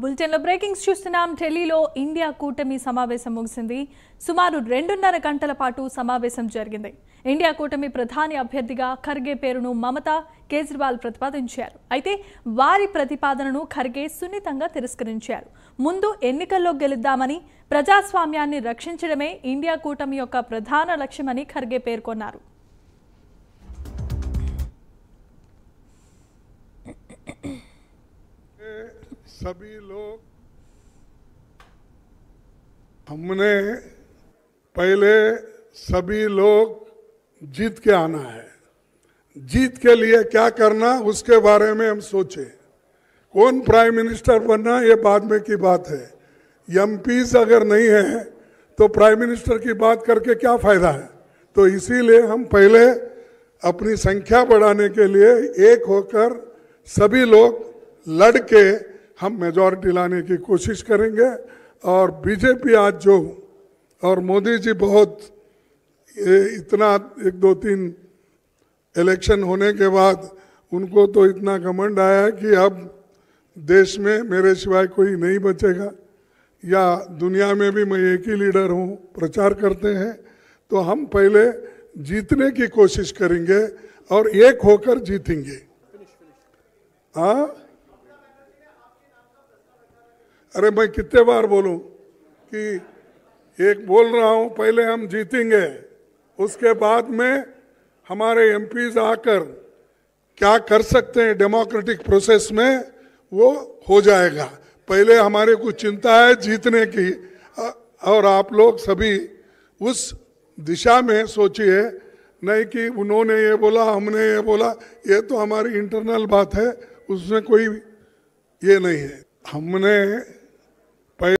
బులెటిన్లో బ్రేకింగ్స్ చూస్తున్నాం ఢిల్లీలో ఇండియా కూటమి సమావేశం ముగిసింది సుమారు రెండున్నర గంటల పాటు సమావేశం జరిగింది ఇండియా కూటమి ప్రధాని అభ్యర్థిగా ఖర్గే పేరును మమత కేజ్రీవాల్ ప్రతిపాదించారు అయితే వారి ప్రతిపాదనను ఖర్గే సున్నితంగా తిరస్కరించారు ముందు ఎన్నికల్లో గెలుద్దామని ప్రజాస్వామ్యాన్ని రక్షించడమే ఇండియా కూటమి యొక్క ప్రధాన లక్ష్యమని ఖర్గే పేర్కొన్నారు सभी लोग हमने पहले सभी लोग जीत के आना है जीत के लिए क्या करना उसके बारे में हम सोचे कौन प्राइम मिनिस्टर बनना ये बाद में की बात है एम अगर नहीं है तो प्राइम मिनिस्टर की बात करके क्या फ़ायदा है तो इसीलिए हम पहले अपनी संख्या बढ़ाने के लिए एक होकर सभी लोग लड़के हम मेजॉरिटी लाने की कोशिश करेंगे और बीजेपी आज जो और मोदी जी बहुत ये इतना एक दो तीन इलेक्शन होने के बाद उनको तो इतना घमंड आया कि अब देश में मेरे सिवाय कोई नहीं बचेगा या दुनिया में भी मैं एक ही लीडर हूँ प्रचार करते हैं तो हम पहले जीतने की कोशिश करेंगे और एक होकर जीतेंगे हाँ अरे मैं कितने बार बोलूं कि एक बोल रहा हूं पहले हम जीतेंगे उसके बाद में हमारे एमपीज आकर क्या कर सकते हैं डेमोक्रेटिक प्रोसेस में वो हो जाएगा पहले हमारे कुछ चिंता है जीतने की और आप लोग सभी उस दिशा में सोचिए नहीं कि उन्होंने ये बोला हमने ये बोला ये तो हमारी इंटरनल बात है उसमें कोई ये नहीं है हमने